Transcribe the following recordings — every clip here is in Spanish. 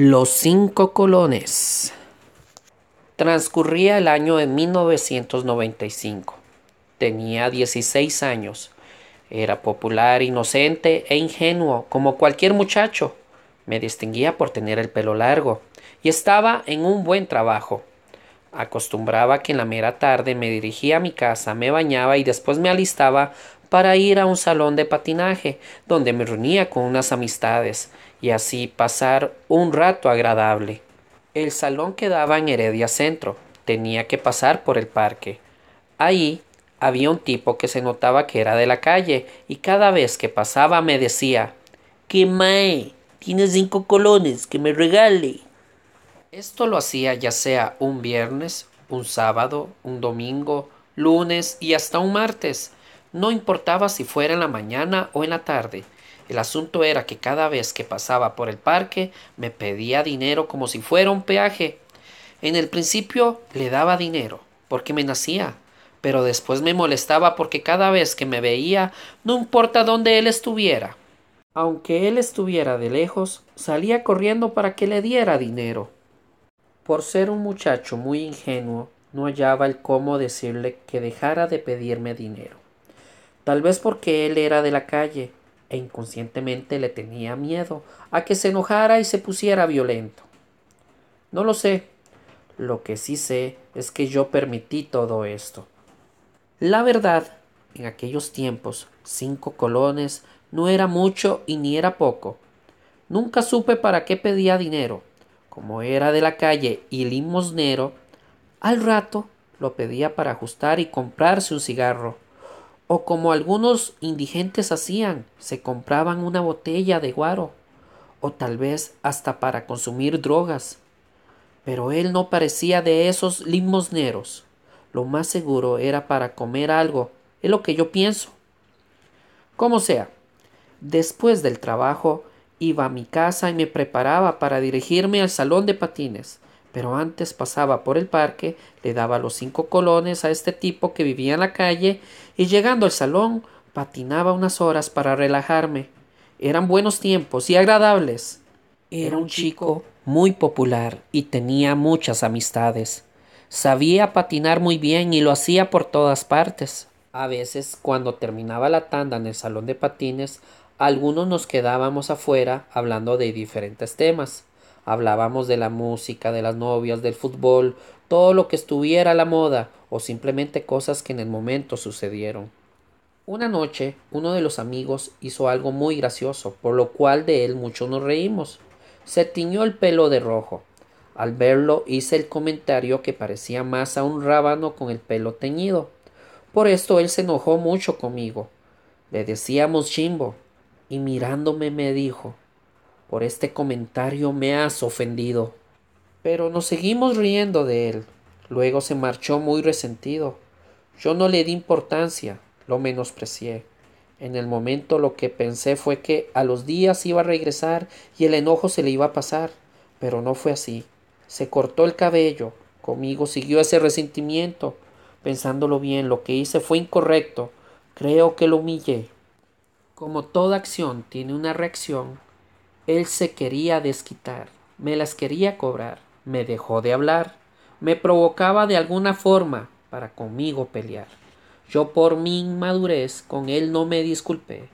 Los cinco colones. Transcurría el año de 1995. Tenía 16 años. Era popular, inocente e ingenuo, como cualquier muchacho. Me distinguía por tener el pelo largo y estaba en un buen trabajo. Acostumbraba que en la mera tarde me dirigía a mi casa, me bañaba y después me alistaba para ir a un salón de patinaje, donde me reunía con unas amistades, y así pasar un rato agradable. El salón quedaba en Heredia Centro, tenía que pasar por el parque. Ahí había un tipo que se notaba que era de la calle, y cada vez que pasaba me decía ¿Qué mae? Tienes cinco colones, que me regale. Esto lo hacía ya sea un viernes, un sábado, un domingo, lunes y hasta un martes. No importaba si fuera en la mañana o en la tarde. El asunto era que cada vez que pasaba por el parque me pedía dinero como si fuera un peaje. En el principio le daba dinero, porque me nacía, pero después me molestaba porque cada vez que me veía, no importa dónde él estuviera. Aunque él estuviera de lejos, salía corriendo para que le diera dinero. Por ser un muchacho muy ingenuo, no hallaba el cómo decirle que dejara de pedirme dinero. Tal vez porque él era de la calle, e inconscientemente le tenía miedo a que se enojara y se pusiera violento. No lo sé. Lo que sí sé es que yo permití todo esto. La verdad, en aquellos tiempos, cinco colones no era mucho y ni era poco. Nunca supe para qué pedía dinero como era de la calle y limosnero, al rato lo pedía para ajustar y comprarse un cigarro. O como algunos indigentes hacían, se compraban una botella de guaro, o tal vez hasta para consumir drogas. Pero él no parecía de esos limosneros. Lo más seguro era para comer algo, es lo que yo pienso. Como sea, después del trabajo Iba a mi casa y me preparaba para dirigirme al salón de patines, pero antes pasaba por el parque, le daba los cinco colones a este tipo que vivía en la calle y llegando al salón patinaba unas horas para relajarme. Eran buenos tiempos y agradables. Era un chico muy popular y tenía muchas amistades. Sabía patinar muy bien y lo hacía por todas partes. A veces, cuando terminaba la tanda en el salón de patines, algunos nos quedábamos afuera hablando de diferentes temas. Hablábamos de la música, de las novias, del fútbol, todo lo que estuviera a la moda o simplemente cosas que en el momento sucedieron. Una noche, uno de los amigos hizo algo muy gracioso, por lo cual de él mucho nos reímos. Se tiñó el pelo de rojo. Al verlo hice el comentario que parecía más a un rábano con el pelo teñido. Por esto él se enojó mucho conmigo. Le decíamos chimbo, y mirándome me dijo Por este comentario me has ofendido. Pero nos seguimos riendo de él. Luego se marchó muy resentido. Yo no le di importancia, lo menosprecié. En el momento lo que pensé fue que a los días iba a regresar y el enojo se le iba a pasar, pero no fue así. Se cortó el cabello, conmigo siguió ese resentimiento. Pensándolo bien, lo que hice fue incorrecto. Creo que lo humillé. Como toda acción tiene una reacción, él se quería desquitar, me las quería cobrar, me dejó de hablar, me provocaba de alguna forma para conmigo pelear. Yo por mi inmadurez con él no me disculpé,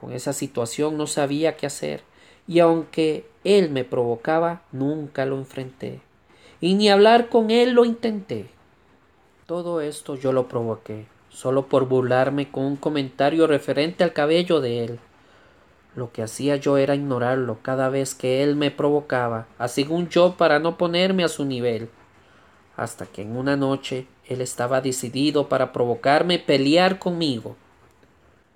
con esa situación no sabía qué hacer, y aunque él me provocaba, nunca lo enfrenté, y ni hablar con él lo intenté. Todo esto yo lo provoqué, solo por burlarme con un comentario referente al cabello de él. Lo que hacía yo era ignorarlo cada vez que él me provocaba, así un yo para no ponerme a su nivel. Hasta que en una noche él estaba decidido para provocarme pelear conmigo.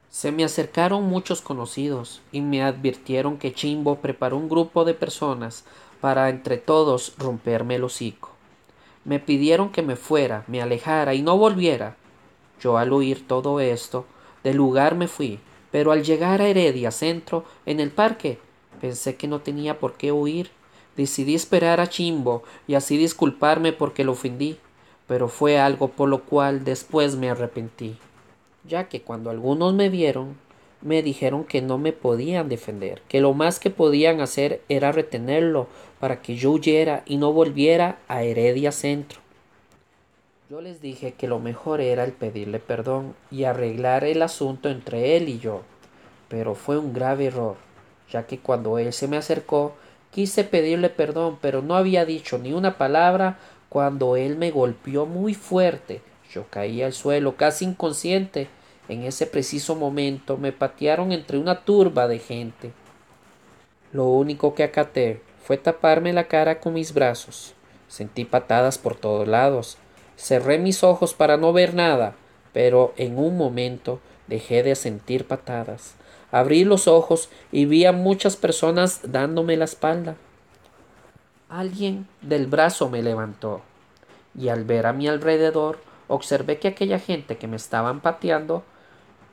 Se me acercaron muchos conocidos y me advirtieron que Chimbo preparó un grupo de personas para entre todos romperme el hocico. Me pidieron que me fuera, me alejara y no volviera. Yo al oír todo esto, del lugar me fui, pero al llegar a Heredia Centro, en el parque, pensé que no tenía por qué huir. Decidí esperar a Chimbo y así disculparme porque lo ofendí, pero fue algo por lo cual después me arrepentí, ya que cuando algunos me vieron, me dijeron que no me podían defender, que lo más que podían hacer era retenerlo para que yo huyera y no volviera a Heredia Centro. Yo les dije que lo mejor era el pedirle perdón y arreglar el asunto entre él y yo, pero fue un grave error, ya que cuando él se me acercó, quise pedirle perdón, pero no había dicho ni una palabra cuando él me golpeó muy fuerte. Yo caí al suelo casi inconsciente. En ese preciso momento me patearon entre una turba de gente. Lo único que acaté fue taparme la cara con mis brazos. Sentí patadas por todos lados. Cerré mis ojos para no ver nada, pero en un momento dejé de sentir patadas. Abrí los ojos y vi a muchas personas dándome la espalda. Alguien del brazo me levantó y al ver a mi alrededor observé que aquella gente que me estaban pateando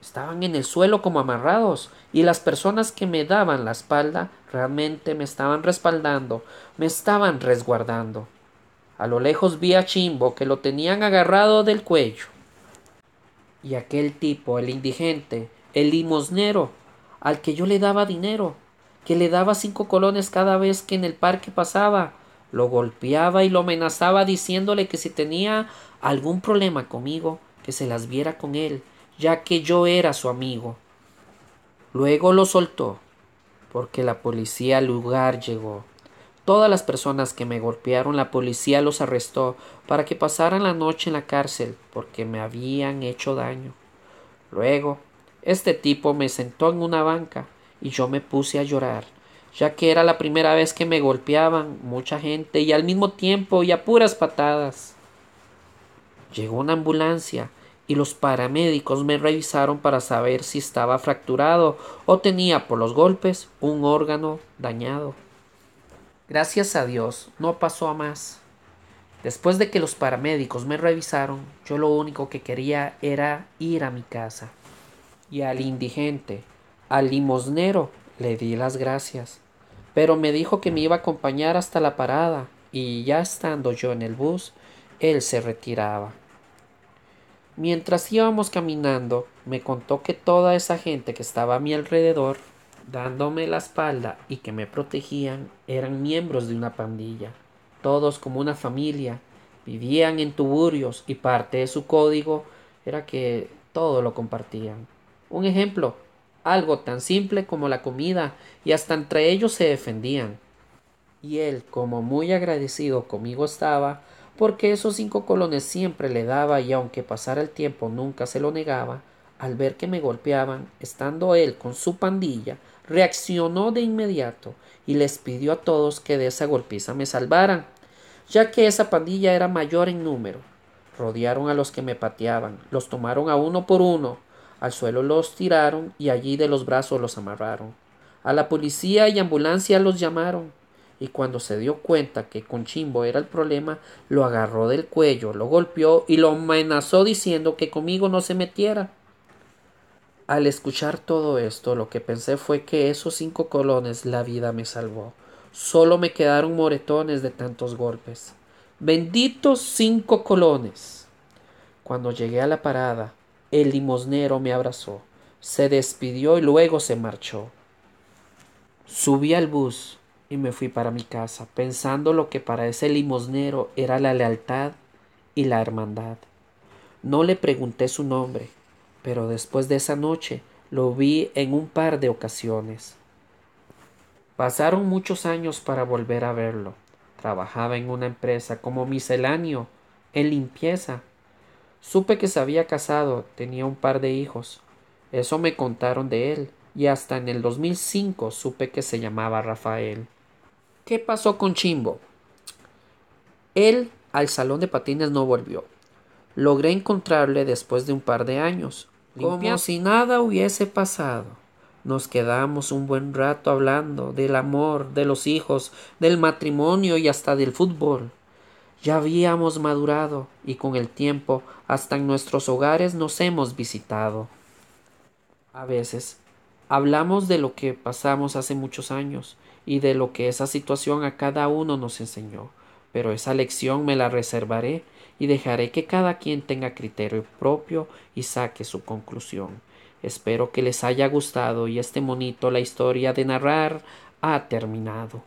estaban en el suelo como amarrados y las personas que me daban la espalda realmente me estaban respaldando, me estaban resguardando. A lo lejos vi a Chimbo que lo tenían agarrado del cuello. Y aquel tipo, el indigente, el limosnero, al que yo le daba dinero, que le daba cinco colones cada vez que en el parque pasaba, lo golpeaba y lo amenazaba diciéndole que si tenía algún problema conmigo, que se las viera con él, ya que yo era su amigo. Luego lo soltó, porque la policía al lugar llegó. Todas las personas que me golpearon, la policía los arrestó para que pasaran la noche en la cárcel porque me habían hecho daño. Luego, este tipo me sentó en una banca y yo me puse a llorar, ya que era la primera vez que me golpeaban mucha gente y al mismo tiempo y a puras patadas. Llegó una ambulancia y los paramédicos me revisaron para saber si estaba fracturado o tenía por los golpes un órgano dañado. Gracias a Dios, no pasó a más. Después de que los paramédicos me revisaron, yo lo único que quería era ir a mi casa. Y al indigente, al limosnero, le di las gracias. Pero me dijo que me iba a acompañar hasta la parada, y ya estando yo en el bus, él se retiraba. Mientras íbamos caminando, me contó que toda esa gente que estaba a mi alrededor dándome la espalda y que me protegían eran miembros de una pandilla, todos como una familia, vivían en tuburios y parte de su código era que todo lo compartían. Un ejemplo, algo tan simple como la comida y hasta entre ellos se defendían. Y él, como muy agradecido conmigo estaba, porque esos cinco colones siempre le daba y aunque pasara el tiempo nunca se lo negaba, al ver que me golpeaban, estando él con su pandilla, reaccionó de inmediato y les pidió a todos que de esa golpiza me salvaran, ya que esa pandilla era mayor en número. Rodearon a los que me pateaban, los tomaron a uno por uno, al suelo los tiraron y allí de los brazos los amarraron. A la policía y ambulancia los llamaron, y cuando se dio cuenta que con Chimbo era el problema, lo agarró del cuello, lo golpeó y lo amenazó diciendo que conmigo no se metiera al escuchar todo esto, lo que pensé fue que esos cinco colones la vida me salvó. Solo me quedaron moretones de tantos golpes. Benditos cinco colones. Cuando llegué a la parada, el limosnero me abrazó, se despidió y luego se marchó. Subí al bus y me fui para mi casa, pensando lo que para ese limosnero era la lealtad y la hermandad. No le pregunté su nombre, pero después de esa noche lo vi en un par de ocasiones. Pasaron muchos años para volver a verlo. Trabajaba en una empresa como misceláneo, en limpieza. Supe que se había casado, tenía un par de hijos. Eso me contaron de él, y hasta en el 2005 supe que se llamaba Rafael. ¿Qué pasó con Chimbo? Él al salón de patines no volvió. Logré encontrarle después de un par de años. Como si nada hubiese pasado. Nos quedamos un buen rato hablando del amor, de los hijos, del matrimonio y hasta del fútbol. Ya habíamos madurado y con el tiempo hasta en nuestros hogares nos hemos visitado. A veces hablamos de lo que pasamos hace muchos años y de lo que esa situación a cada uno nos enseñó, pero esa lección me la reservaré y dejaré que cada quien tenga criterio propio y saque su conclusión. Espero que les haya gustado y este monito la historia de narrar ha terminado.